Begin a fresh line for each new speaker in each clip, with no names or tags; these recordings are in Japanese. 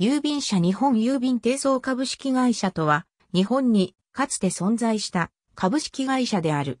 郵便社日本郵便低層株式会社とは、日本にかつて存在した株式会社である。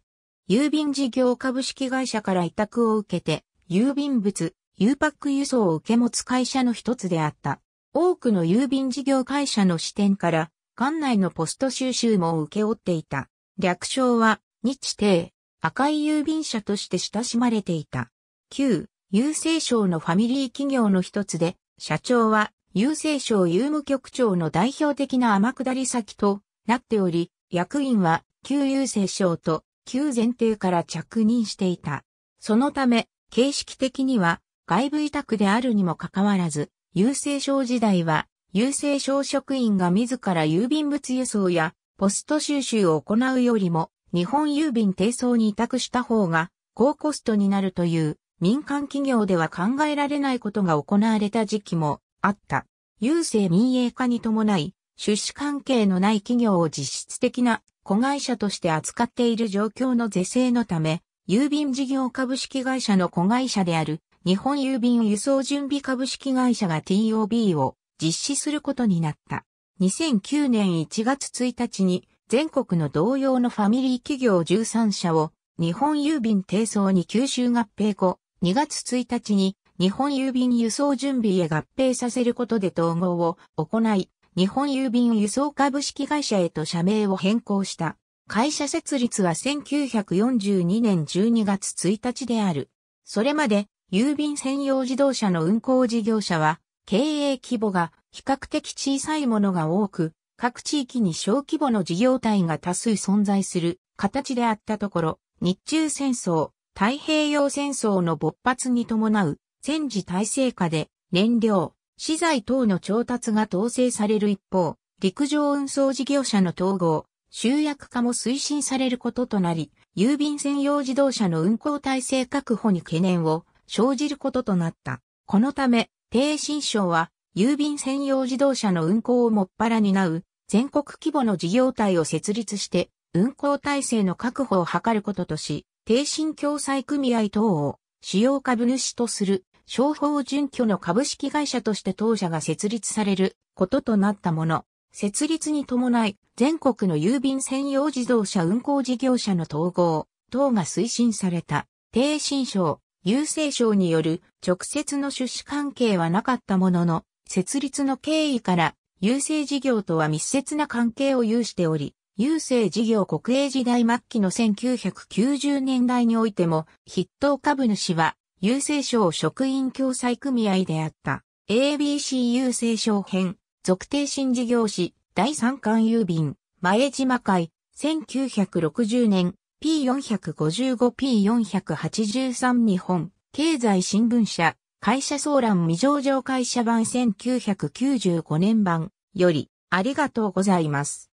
郵便事業株式会社から委託を受けて、郵便物、郵パック輸送を受け持つ会社の一つであった。多くの郵便事業会社の視点から、館内のポスト収集も受け負っていた。略称は、日程、赤い郵便社として親しまれていた。旧、郵政省のファミリー企業の一つで、社長は郵政省郵務局長の代表的な天下り先となっており、役員は旧郵政省と旧前提から着任していた。そのため、形式的には外部委託であるにもかかわらず、郵政省時代は、郵政省職員が自ら郵便物輸送やポスト収集を行うよりも、日本郵便提送に委託した方が高コストになるという民間企業では考えられないことが行われた時期もあった。郵政民営化に伴い、出資関係のない企業を実質的な子会社として扱っている状況の是正のため、郵便事業株式会社の子会社である日本郵便輸送準備株式会社が TOB を実施することになった。2009年1月1日に全国の同様のファミリー企業13社を日本郵便提送に吸収合併後、2月1日に日本郵便輸送準備へ合併させることで統合を行い、日本郵便輸送株式会社へと社名を変更した。会社設立は1942年12月1日である。それまで郵便専用自動車の運行事業者は経営規模が比較的小さいものが多く、各地域に小規模の事業体が多数存在する形であったところ、日中戦争、太平洋戦争の勃発に伴う戦時体制下で燃料、資材等の調達が統制される一方、陸上運送事業者の統合、集約化も推進されることとなり、郵便専用自動車の運行体制確保に懸念を生じることとなった。このため、低新省は、郵便専用自動車の運行をもっぱら担う、全国規模の事業体を設立して、運行体制の確保を図ることとし、低新共済組合等を、主要株主とする商法準拠の株式会社として当社が設立されることとなったもの。設立に伴い、全国の郵便専用自動車運行事業者の統合、等が推進された、低新省、郵政省による直接の出資関係はなかったものの、設立の経緯から、郵政事業とは密接な関係を有しており、郵政事業国営時代末期の1990年代においても、筆頭株主は郵政省職員共済組合であった ABC 郵政省編、続定新事業士、第三巻郵便、前島会、1960年、P455P483 日本、経済新聞社、会社総覧未上場会社版1995年版より、ありがとうございます。